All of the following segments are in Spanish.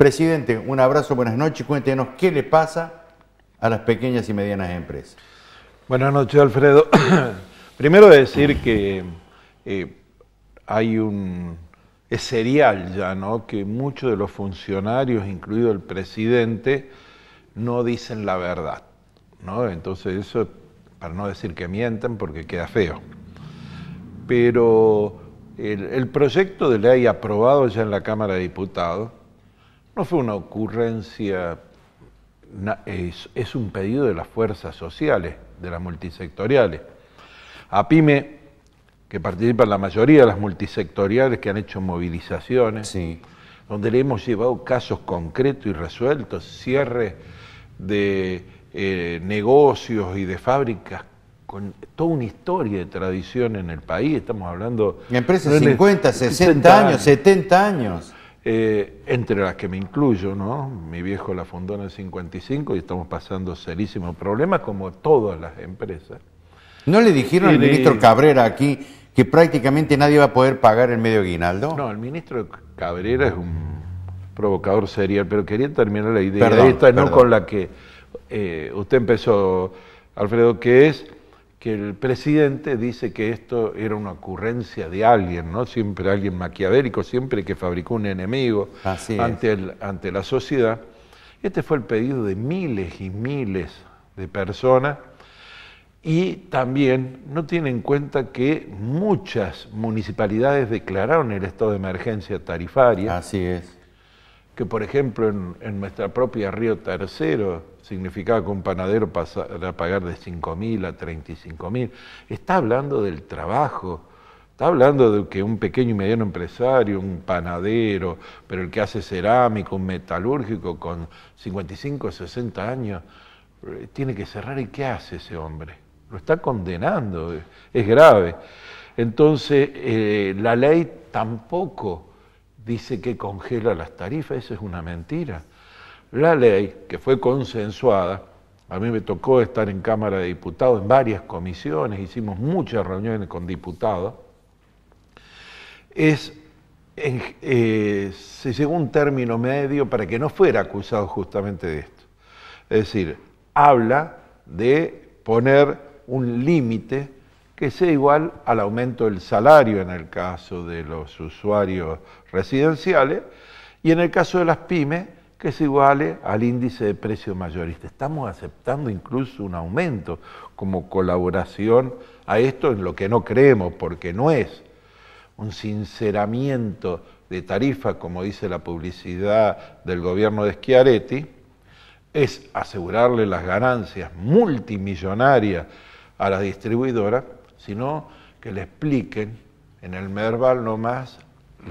Presidente, un abrazo, buenas noches. Cuéntenos qué le pasa a las pequeñas y medianas empresas. Buenas noches, Alfredo. Primero decir que eh, hay un... Es serial ya, ¿no? Que muchos de los funcionarios, incluido el presidente, no dicen la verdad, ¿no? Entonces eso, para no decir que mienten, porque queda feo. Pero el, el proyecto de ley aprobado ya en la Cámara de Diputados no fue una ocurrencia, es, un pedido de las fuerzas sociales, de las multisectoriales. A PYME, que participan la mayoría de las multisectoriales que han hecho movilizaciones, donde le hemos llevado casos concretos y resueltos, cierre de eh, negocios y de fábricas con toda una historia de tradición en el país, estamos hablando... Empresas de 50, 60 años, 70 años. Eh, entre las que me incluyo, ¿no? Mi viejo la fundó en el 55 y estamos pasando serísimos problemas como todas las empresas. ¿No le dijeron al ministro Cabrera aquí que prácticamente nadie va a poder pagar el medio guinaldo? No, el ministro Cabrera es un provocador serial, pero quería terminar la idea no con la que eh, usted empezó, Alfredo, que es que el presidente dice que esto era una ocurrencia de alguien, ¿no? Siempre alguien maquiavélico, siempre que fabricó un enemigo ante, el, ante la sociedad. Este fue el pedido de miles y miles de personas y también no tiene en cuenta que muchas municipalidades declararon el estado de emergencia tarifaria. Así es que por ejemplo en, nuestra propia Río Tercero significaba que un panadero pasara a pagar de 5.000 a 35.000. Está hablando del trabajo, está hablando de que un pequeño y mediano empresario, un panadero, pero el que hace cerámico, un metalúrgico con 55 o 60 años, eh, tiene que cerrar y ¿qué hace ese hombre? Lo está condenando, es grave. Entonces, eh, la ley tampoco dice que congela las tarifas, eso es una mentira. La ley, que fue consensuada, a mí me tocó estar en Cámara de Diputados, en varias comisiones, hicimos muchas reuniones con diputados, es, eh, se llegó un término medio para que no fuera acusado justamente de esto. Es decir, habla de poner un límite que sea igual al aumento del salario en el caso de los usuarios residenciales y en el caso de las pymes que sea igual al índice de precios mayorista. Estamos aceptando incluso un aumento como colaboración a esto en lo que no creemos, porque no es un sinceramiento de tarifa, como dice la publicidad del gobierno de Schiaretti, es asegurarle las ganancias multimillonarias a las distribuidoras sino que le expliquen en el verbal nomás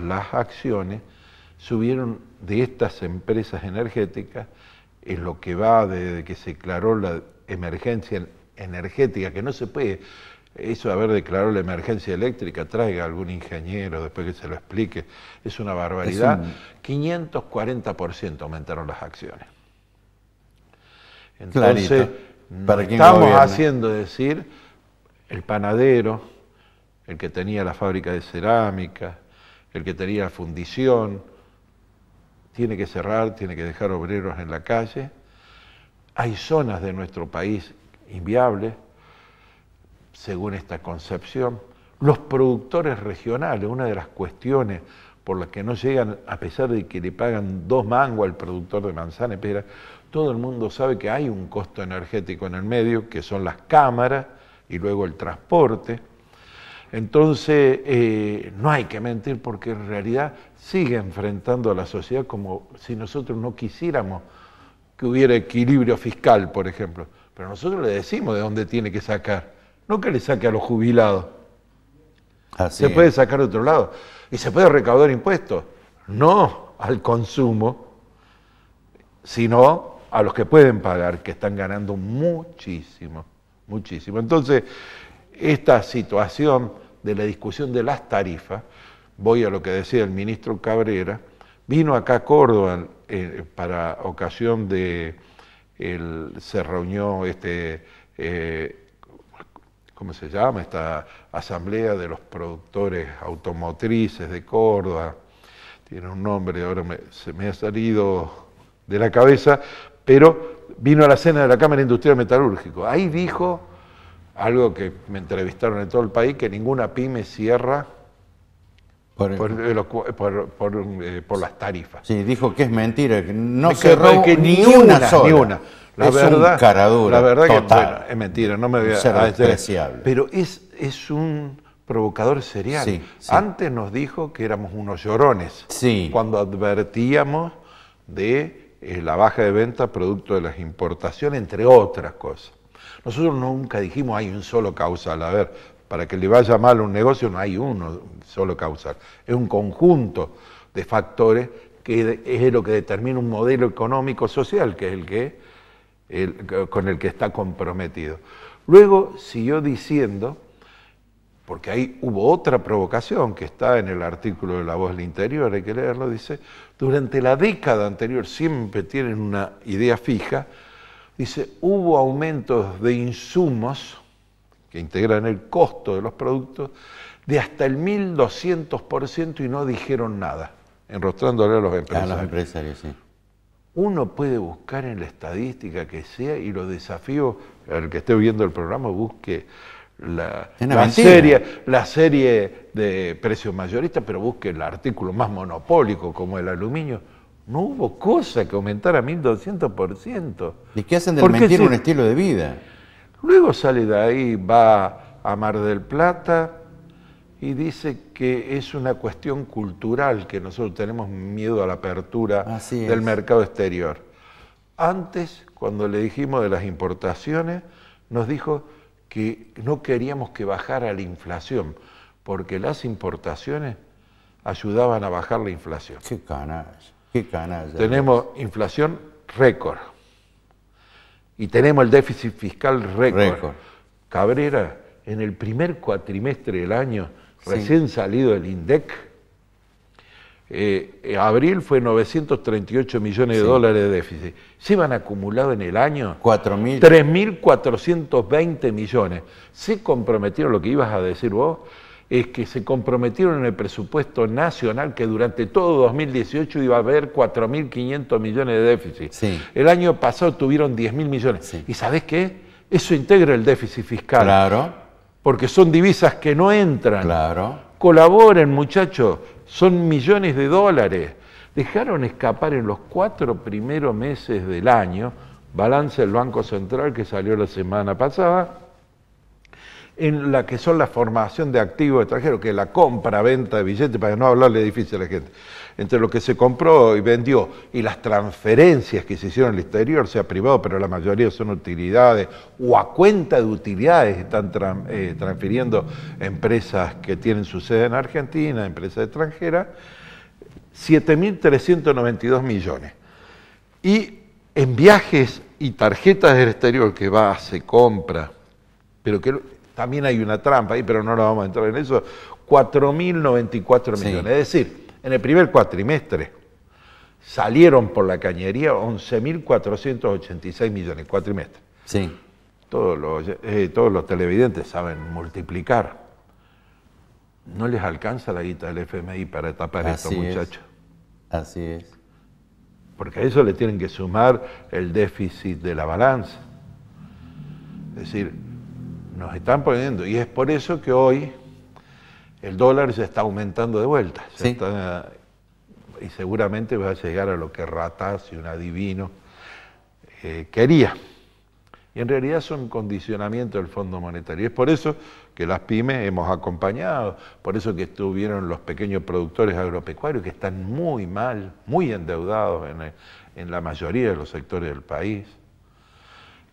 las acciones subieron de estas empresas energéticas en lo que va desde que se declaró la emergencia energética, que no se puede, eso de haber declarado la emergencia eléctrica, traiga algún ingeniero después que se lo explique, es una barbaridad, 540% aumentaron las acciones. Entonces, estamos haciendo decir el panadero, el que tenía la fábrica de cerámica, el que tenía la fundición, tiene que cerrar, tiene que dejar obreros en la calle. Hay zonas de nuestro país inviables, según esta concepción. Los productores regionales, una de las cuestiones por las que no llegan, a pesar de que le pagan dos mango al productor de manzana y pera, todo el mundo sabe que hay un costo energético en el medio, que son las cámaras, y luego el transporte. Entonces, eh, no hay que mentir porque en realidad sigue enfrentando a la sociedad como si nosotros no quisiéramos que hubiera equilibrio fiscal, por ejemplo. Pero nosotros le decimos de dónde tiene que sacar, no que le saque a los jubilados. se puede sacar de otro lado. Y se puede recaudar impuestos, no al consumo, sino a los que pueden pagar, que están ganando muchísimo muchísimo. Entonces, esta situación de la discusión de las tarifas, voy a lo que decía el ministro Cabrera, vino acá a Córdoba eh, para ocasión de, el, se reunió este, eh, ¿cómo se llama? Esta asamblea de los productores automotrices de Córdoba, tiene un nombre, ahora se me ha salido de la cabeza, pero vino a la cena de la Cámara Industrial Metalúrgico. Ahí dijo algo que me entrevistaron en todo el país, que ninguna pyme cierra por, eh, las tarifas. Sí, dijo que es mentira, que no cerró que ni, una, sola. Ni una. La es verdad, un caradura La verdad que es mentira, no me voy a... despreciable. Pero es, es un provocador serial. Antes nos dijo que éramos unos llorones. Sí. Cuando advertíamos de eh, la baja de ventas producto de las importaciones, entre otras cosas. Nosotros nunca dijimos hay un solo causal. A ver, para que le vaya mal a un negocio no hay uno solo causal. Es un conjunto de factores que es lo que determina un modelo económico social, que es el que con el que está comprometido. Luego siguió diciendo porque ahí hubo otra provocación que está en el artículo de La Voz del Interior, hay que leerlo, dice, durante la década anterior, siempre tienen una idea fija, dice, hubo aumentos de insumos que integran el costo de los productos de hasta el 1200% y no dijeron nada, enrostrándole a los empresarios. A los empresarios, sí. Uno puede buscar en la estadística que sea y los desafíos, el que esté viendo el programa busque la, serie, la serie de precios mayoristas, pero busque el artículo más monopólico como el aluminio. No hubo cosa que aumentara 1.200%. ¿Y qué hacen de mentir un estilo de vida? Luego sale de ahí, va a Mar del Plata y dice que es una cuestión cultural, que nosotros tenemos miedo a la apertura del mercado exterior. Antes, cuando le dijimos de las importaciones, nos dijo que no queríamos que bajara la inflación, porque las importaciones ayudaban a bajar la inflación. Qué canas qué Tenemos inflación récord y tenemos el déficit fiscal récord. Cabrera, en el primer cuatrimestre del año, recién salido del INDEC, eh, eh, abril fue 938 millones de dólares de déficit. Se van acumulado en el año 3.420 millones. Se comprometieron, lo que ibas a decir vos, es que se comprometieron en el presupuesto nacional que durante todo 2018 iba a haber 4.500 millones de déficit. Sí. El año pasado tuvieron 10.000 millones. ¿Y sabés qué? Eso integra el déficit fiscal. Claro. Porque son divisas que no entran. Claro. Colaboren, muchachos son millones de dólares. Dejaron escapar en los cuatro primeros meses del año, balance del Banco Central que salió la semana pasada, en la que son la formación de activos extranjeros, que es la compra-venta de billetes, para no hablarle difícil a la gente, entre lo que se compró y vendió y las transferencias que se hicieron al exterior, sea privado, pero la mayoría son utilidades, o a cuenta de utilidades están eh, transfiriendo empresas que tienen su sede en Argentina, empresas extranjeras, 7.392 millones. Y en viajes y tarjetas del exterior que va, se compra, pero que también hay una trampa ahí, pero no nos vamos a entrar en eso. 4.094 millones. Es decir, en el primer cuatrimestre salieron por la cañería 11.486 millones, cuatrimestre. Sí. Todos los, eh, todos los televidentes saben multiplicar. No les alcanza la guita del FMI para tapar Así esto, muchachos. Así es. Porque a eso le tienen que sumar el déficit de la balanza. Es decir, nos están poniendo. Y es por eso que hoy el dólar se está aumentando de vuelta. y seguramente va a llegar a lo que Ratas y un adivino eh, quería. Y en realidad es un condicionamiento del Fondo Monetario. y Es por eso que las pymes hemos acompañado, por eso que estuvieron los pequeños productores agropecuarios que están muy mal, muy endeudados en, la mayoría de los sectores del país.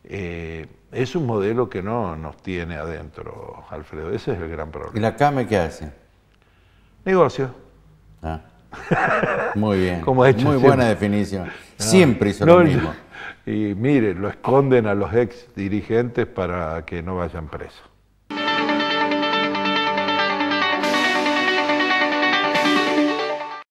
Eh, es un modelo que no nos tiene adentro, Alfredo. Ese es el gran problema. ¿Y la CAME qué hace? Negocio. Ah. Muy bien. Muy buena definición. Ah. siempre hizo lo mismo. Y mire, lo esconden a los ex dirigentes para que no vayan presos.